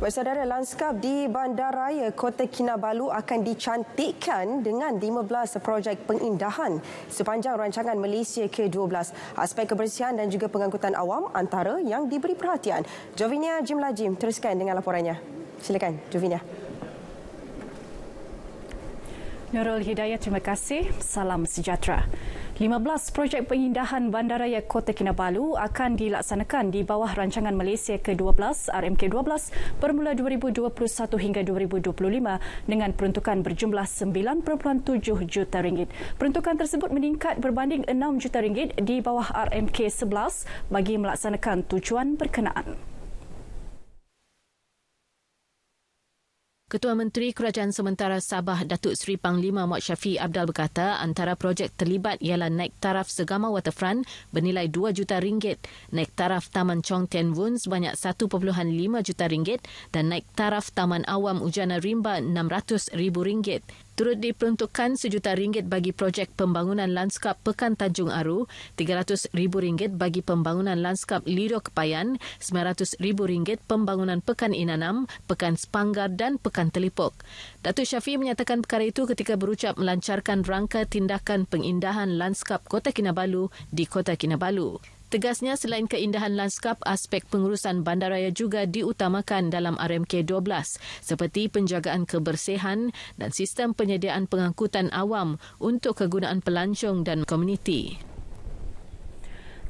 Baik, saudara, lanskap di bandaraya Kota Kinabalu akan dicantikkan dengan 15 projek pengindahan sepanjang rancangan Malaysia ke-12. Aspek kebersihan dan juga pengangkutan awam antara yang diberi perhatian. Jovinia Jim Lajim teruskan dengan laporannya. Silakan, Jovinia. Nurul Hidayah, terima kasih. Salam sejahtera. 15 projek pengindahan bandaraya Kota Kinabalu akan dilaksanakan di bawah rancangan Malaysia ke-12 RMK12 bermula 2021 hingga 2025 dengan peruntukan berjumlah 9.7 juta ringgit. Peruntukan tersebut meningkat berbanding 6 juta ringgit di bawah RMK11 bagi melaksanakan tujuan berkenaan. Ketua Menteri Kerajaan Sementara Sabah Datuk Seri Panglima Mohd Syafi Abdal berkata antara projek terlibat ialah naik taraf Segama Waterfront bernilai 2 juta ringgit, naik taraf Taman Chong Tien Wun sebanyak 1.5 juta ringgit dan naik taraf Taman Awam Ujana Rimba 600 ribu ringgit. Turut diperuntukkan sejuta ringgit bagi projek pembangunan lanskap Pekan Tanjung Aru, rm ringgit bagi pembangunan lanskap Lido Kepayan, rm ringgit pembangunan Pekan Inanam, Pekan Sepanggar dan Pekan Telipok. Datuk Syafi menyatakan perkara itu ketika berucap melancarkan rangka tindakan pengindahan lanskap Kota Kinabalu di Kota Kinabalu. Tegasnya, selain keindahan lanskap, aspek pengurusan bandaraya juga diutamakan dalam RMK 12 seperti penjagaan kebersihan dan sistem penyediaan pengangkutan awam untuk kegunaan pelancong dan komuniti.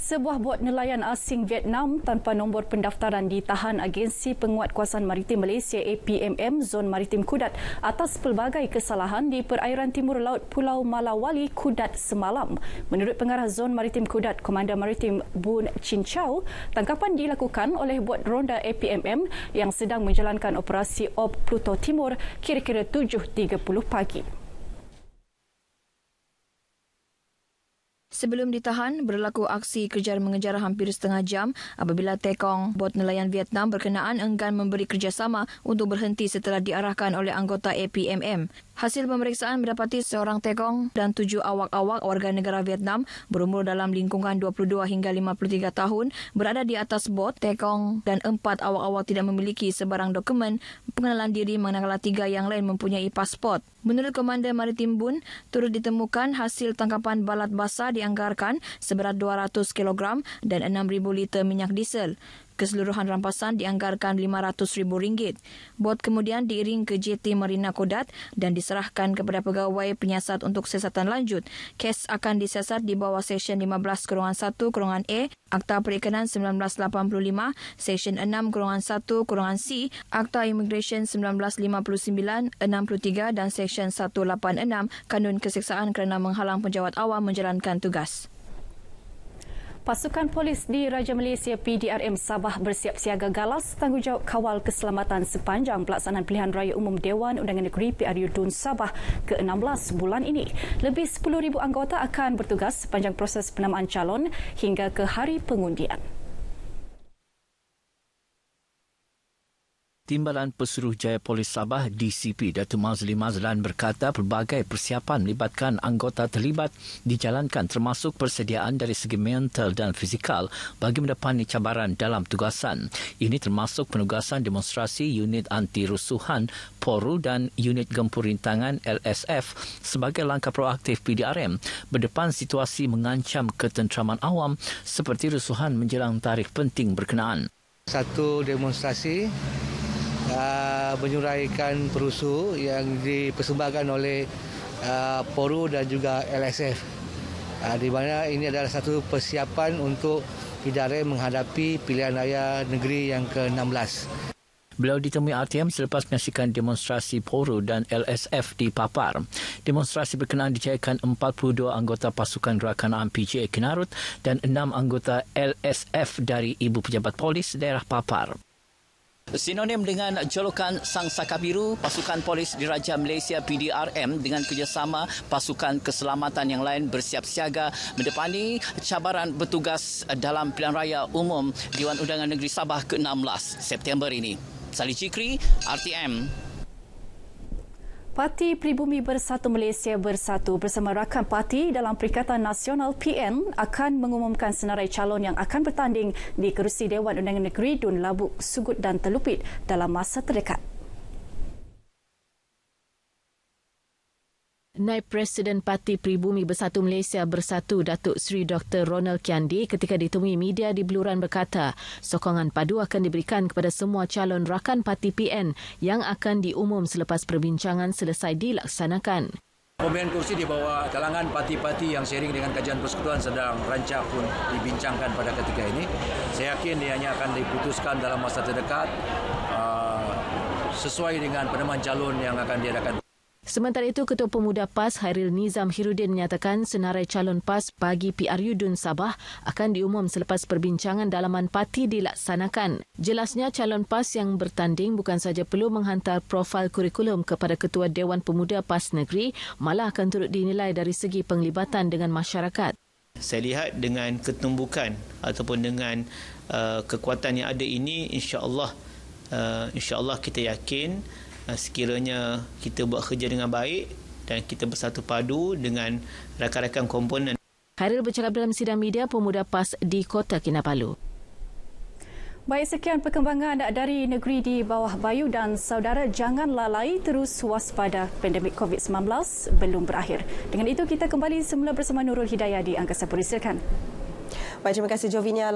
Sebuah bot nelayan asing Vietnam tanpa nombor pendaftaran ditahan Agensi Penguatkuasaan Maritim Malaysia APMM Zon Maritim Kudat atas pelbagai kesalahan di perairan timur laut Pulau Malawali Kudat semalam. Menurut pengarah Zon Maritim Kudat, Komander Maritim Bun Chin Chow, tangkapan dilakukan oleh bot ronda APMM yang sedang menjalankan operasi Op Pluto Timur kira-kira 7.30 pagi. Sebelum ditahan, berlaku aksi kejar-mengejar hampir setengah jam apabila Tekong, bot nelayan Vietnam berkenaan enggan memberi kerjasama untuk berhenti setelah diarahkan oleh anggota APMM. Hasil pemeriksaan mendapati seorang tekong dan tujuh awak-awak warga negara Vietnam berumur dalam lingkungan 22 hingga 53 tahun berada di atas bot tekong dan empat awak-awak tidak memiliki sebarang dokumen pengenalan diri manakala tiga yang lain mempunyai pasport. Menurut Komander Maritim Bun, turut ditemukan hasil tangkapan balat basah dianggarkan seberat 200 kg dan 6,000 liter minyak diesel. Keseluruhan rampasan dianggarkan RM500,000. Bot kemudian diiring ke JT Marina Kodat dan diserahkan kepada pegawai penyiasat untuk siasatan lanjut. Kes akan disiasat di bawah Seksyen 15-1-A Kurungan Kurungan Akta Perikanan 1985, Seksyen 6-1-C, Kurungan Kurungan Akta Immigration 1959, 63 dan Seksyen 186 Kanun Keseksaan kerana menghalang penjawat awam menjalankan tugas. Pasukan polis di Raja Malaysia PDRM Sabah bersiap siaga galas tanggungjawab kawal keselamatan sepanjang pelaksanaan pilihan raya umum Dewan Undangan Negeri PRU Dun Sabah ke-16 bulan ini. Lebih 10,000 anggota akan bertugas sepanjang proses penamaan calon hingga ke hari pengundian. Timbalan Pesuruh Jaya Polis Sabah DCP Datu Mazli Mazlan berkata pelbagai persiapan melibatkan anggota terlibat dijalankan termasuk persediaan dari segi mental dan fizikal bagi mendepani cabaran dalam tugasan. Ini termasuk penugasan demonstrasi unit anti rusuhan Poru dan unit gempur rintangan LSF sebagai langkah proaktif PDRM berdepan situasi mengancam ketenteraman awam seperti rusuhan menjelang tarikh penting berkenaan. Satu demonstrasi uh, menyuraikan perusu yang dipersembahkan oleh uh, Poru dan juga LSF. Uh, di mana ini adalah satu persiapan untuk Pidare menghadapi pilihan raya negeri yang ke-16. Beliau ditemui RTM selepas menyaksikan demonstrasi Poru dan LSF di Papar. Demonstrasi berkenaan dicairkan 42 anggota pasukan gerakan RPJ Kinarut dan 6 anggota LSF dari Ibu Pejabat Polis daerah Papar. Sinonim dengan julukan Sang Saka Biru, pasukan polis diraja Malaysia PDRM dengan kerjasama pasukan keselamatan yang lain bersiap siaga mendepani cabaran bertugas dalam pilihan raya umum Dewan Undangan Negeri Sabah ke-16 September ini. Salih Cikri, RTM, Parti Pribumi Bersatu Malaysia Bersatu bersama rakan parti dalam Perikatan Nasional PN akan mengumumkan senarai calon yang akan bertanding di kerusi Dewan Undangan Negeri Dun Labuk, Sugut dan Telupit dalam masa terdekat. Naib Presiden Parti Pribumi Bersatu Malaysia Bersatu Datuk Seri Dr. Ronald Kiandi ketika ditemui media di Beluran berkata sokongan padu akan diberikan kepada semua calon rakan parti PN yang akan diumum selepas perbincangan selesai dilaksanakan. pembelian kursi di bawah kalangan parti-parti yang sering dengan kajian persekutuan sedang rancak pun dibincangkan pada ketika ini. Saya yakin dia hanya akan diputuskan dalam masa terdekat uh, sesuai dengan penemuan calon yang akan diadakan. Sementara itu, Ketua Pemuda PAS Hairil Nizam Hirudin menyatakan senarai calon PAS bagi PRU Dun Sabah akan diumum selepas perbincangan dalaman parti dilaksanakan. Jelasnya, calon PAS yang bertanding bukan sahaja perlu menghantar profil kurikulum kepada Ketua Dewan Pemuda PAS Negeri, malah akan turut dinilai dari segi penglibatan dengan masyarakat. Saya lihat dengan ketumbukan ataupun dengan uh, kekuatan yang ada ini, insya Allah, uh, insya Allah kita yakin Eh, sekiranya kita buat kerja dengan baik dan kita bersatu padu dengan rakan-rakan komponen. Khairul bercakap dalam sidang media pemuda PAS di Kota Kinabalu. Baik sekian perkembangan dari negeri di bawah bayu dan saudara jangan lalai terus waspada pandemik COVID-19 belum berakhir. Dengan itu kita kembali semula bersama Nurul Hidayah di Angkasa Perisirkan. Baik terima kasih Jovinia.